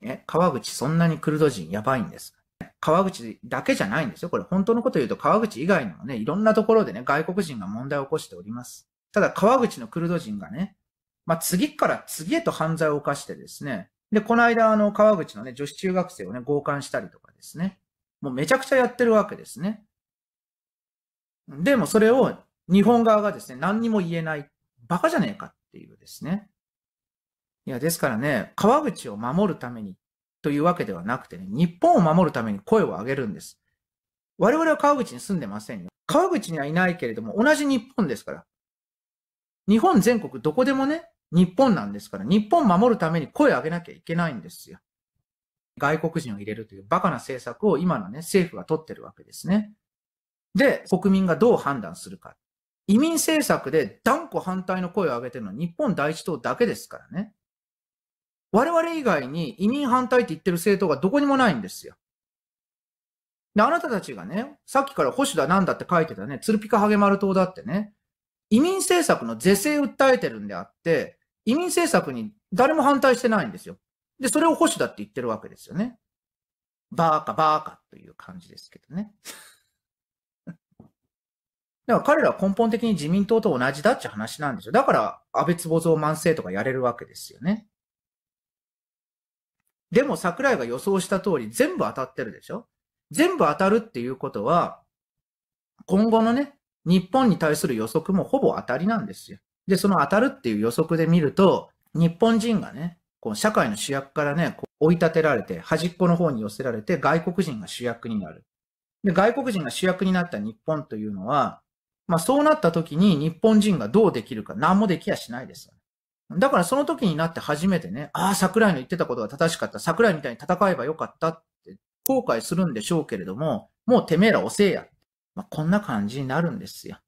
ね、川口そんなにクルド人やばいんです。川口だけじゃないんですよ。これ本当のこと言うと川口以外にもね、いろんなところでね、外国人が問題を起こしております。ただ川口のクルド人がね、まあ、次から次へと犯罪を犯してですね、で、この間あの川口のね、女子中学生をね、強姦したりとかですね、もうめちゃくちゃやってるわけですね。でもそれを日本側がですね、何にも言えない。バカじゃねえかっていうですね。いや、ですからね、川口を守るためにというわけではなくてね、日本を守るために声を上げるんです。我々は川口に住んでませんよ。川口にはいないけれども、同じ日本ですから。日本全国どこでもね、日本なんですから、日本を守るために声を上げなきゃいけないんですよ。外国人を入れるというバカな政策を今のね、政府が取ってるわけですね。で、国民がどう判断するか。移民政策で断固反対の声を上げてるのは日本第一党だけですからね。我々以外に移民反対って言ってる政党がどこにもないんですよ。で、あなたたちがね、さっきから保守だなんだって書いてたね、ツルピカハゲマル党だってね、移民政策の是正訴えてるんであって、移民政策に誰も反対してないんですよ。で、それを保守だって言ってるわけですよね。バーカバーカという感じですけどね。だから彼らは根本的に自民党と同じだって話なんですよ。だから安倍坪蔵万世とかやれるわけですよね。でも桜井が予想した通り全部当たってるでしょ全部当たるっていうことは、今後のね、日本に対する予測もほぼ当たりなんですよ。で、その当たるっていう予測で見ると、日本人がね、こう社会の主役からね、こう追い立てられて、端っこの方に寄せられて、外国人が主役になる。で、外国人が主役になった日本というのは、まあそうなった時に日本人がどうできるか、何もできやしないですだからその時になって初めてね、ああ、桜井の言ってたことが正しかった。桜井みたいに戦えばよかったって後悔するんでしょうけれども、もうてめえら遅えや。まあ、こんな感じになるんですよ。